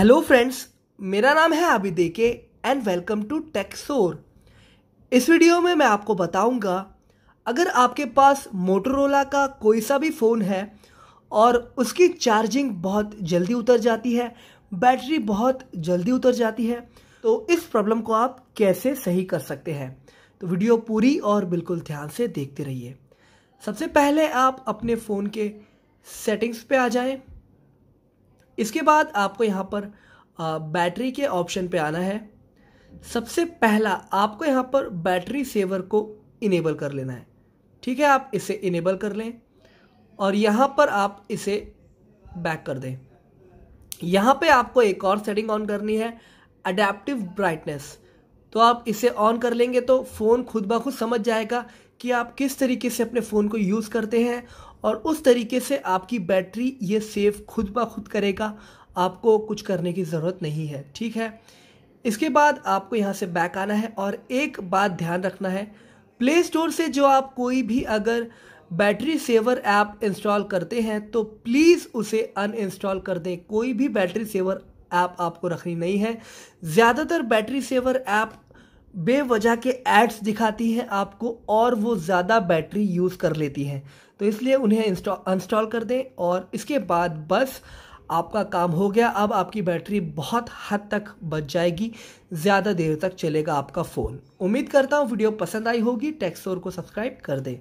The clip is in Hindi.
हेलो फ्रेंड्स मेरा नाम है आबिद के एंड वेलकम टू टेक्सोर इस वीडियो में मैं आपको बताऊंगा अगर आपके पास मोटरोला का कोई सा भी फ़ोन है और उसकी चार्जिंग बहुत जल्दी उतर जाती है बैटरी बहुत जल्दी उतर जाती है तो इस प्रॉब्लम को आप कैसे सही कर सकते हैं तो वीडियो पूरी और बिल्कुल ध्यान से देखते रहिए सबसे पहले आप अपने फ़ोन के सेटिंग्स पे आ जाएं इसके बाद आपको यहाँ पर बैटरी के ऑप्शन पे आना है सबसे पहला आपको यहाँ पर बैटरी सेवर को इनेबल कर लेना है ठीक है आप इसे इनेबल कर लें और यहाँ पर आप इसे बैक कर दें यहाँ पे आपको एक और सेटिंग ऑन करनी है अडेप्टिव ब्राइटनेस तो आप इसे ऑन कर लेंगे तो फ़ोन खुद ब खुद समझ जाएगा कि आप किस तरीके से अपने फ़ोन को यूज़ करते हैं और उस तरीके से आपकी बैटरी ये सेव खुद ब खुद करेगा आपको कुछ करने की ज़रूरत नहीं है ठीक है इसके बाद आपको यहाँ से बैक आना है और एक बात ध्यान रखना है प्ले स्टोर से जो आप कोई भी अगर बैटरी सेवर ऐप इंस्टॉल करते हैं तो प्लीज़ उसे अनइंस्टॉल कर दें कोई भी बैटरी सेवर ऐप आपको रखनी नहीं है ज़्यादातर बैटरी सेवर ऐप बेवजह के एड्स दिखाती हैं आपको और वो ज़्यादा बैटरी यूज़ कर लेती हैं तो इसलिए उन्हें इंस्टॉल अनस्टॉल कर दें और इसके बाद बस आपका काम हो गया अब आपकी बैटरी बहुत हद तक बच जाएगी ज़्यादा देर तक चलेगा आपका फ़ोन उम्मीद करता हूँ वीडियो पसंद आई होगी टेक्सोर को सब्सक्राइब कर दें